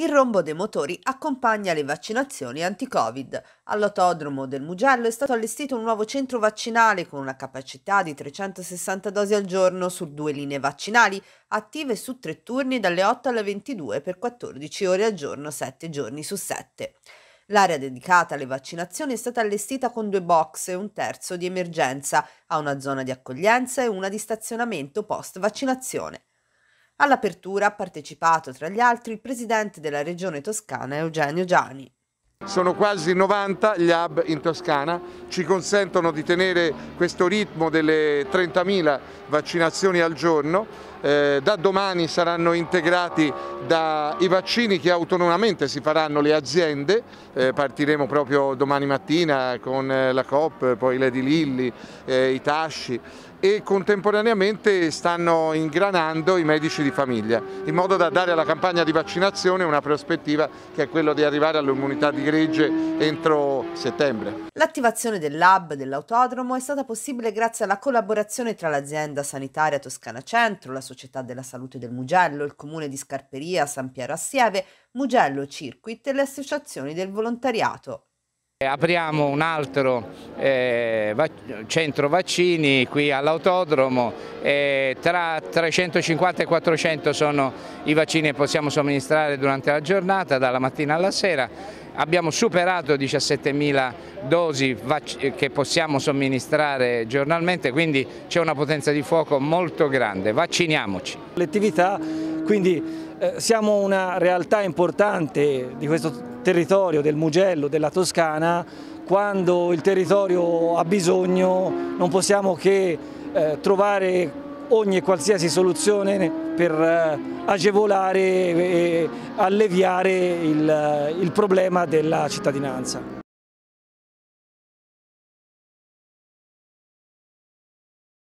il rombo dei motori accompagna le vaccinazioni anti-Covid. All'autodromo del Mugello è stato allestito un nuovo centro vaccinale con una capacità di 360 dosi al giorno su due linee vaccinali, attive su tre turni dalle 8 alle 22 per 14 ore al giorno, 7 giorni su 7. L'area dedicata alle vaccinazioni è stata allestita con due box e un terzo di emergenza, ha una zona di accoglienza e una di stazionamento post vaccinazione. All'apertura ha partecipato, tra gli altri, il presidente della regione toscana Eugenio Gianni sono quasi 90 gli hub in Toscana, ci consentono di tenere questo ritmo delle 30.000 vaccinazioni al giorno. Eh, da domani saranno integrati dai vaccini che autonomamente si faranno le aziende, eh, partiremo proprio domani mattina con eh, la COP, poi Lady Lilly, eh, i Tasci e contemporaneamente stanno ingranando i medici di famiglia in modo da dare alla campagna di vaccinazione una prospettiva che è quella di arrivare all'immunità di gregge legge entro settembre. L'attivazione del lab dell'autodromo è stata possibile grazie alla collaborazione tra l'azienda sanitaria Toscana Centro, la Società della Salute del Mugello, il Comune di Scarperia, San Piero Assieve, Mugello Circuit e le associazioni del volontariato. Apriamo un altro eh, vac centro vaccini qui all'autodromo, eh, tra 350 e 400 sono i vaccini che possiamo somministrare durante la giornata, dalla mattina alla sera abbiamo superato 17.000 dosi che possiamo somministrare giornalmente, quindi c'è una potenza di fuoco molto grande, vacciniamoci. L'attività, quindi eh, siamo una realtà importante di questo territorio, del Mugello, della Toscana, quando il territorio ha bisogno non possiamo che eh, trovare ogni e qualsiasi soluzione per eh, agevolare e alleviare il, eh, il problema della cittadinanza.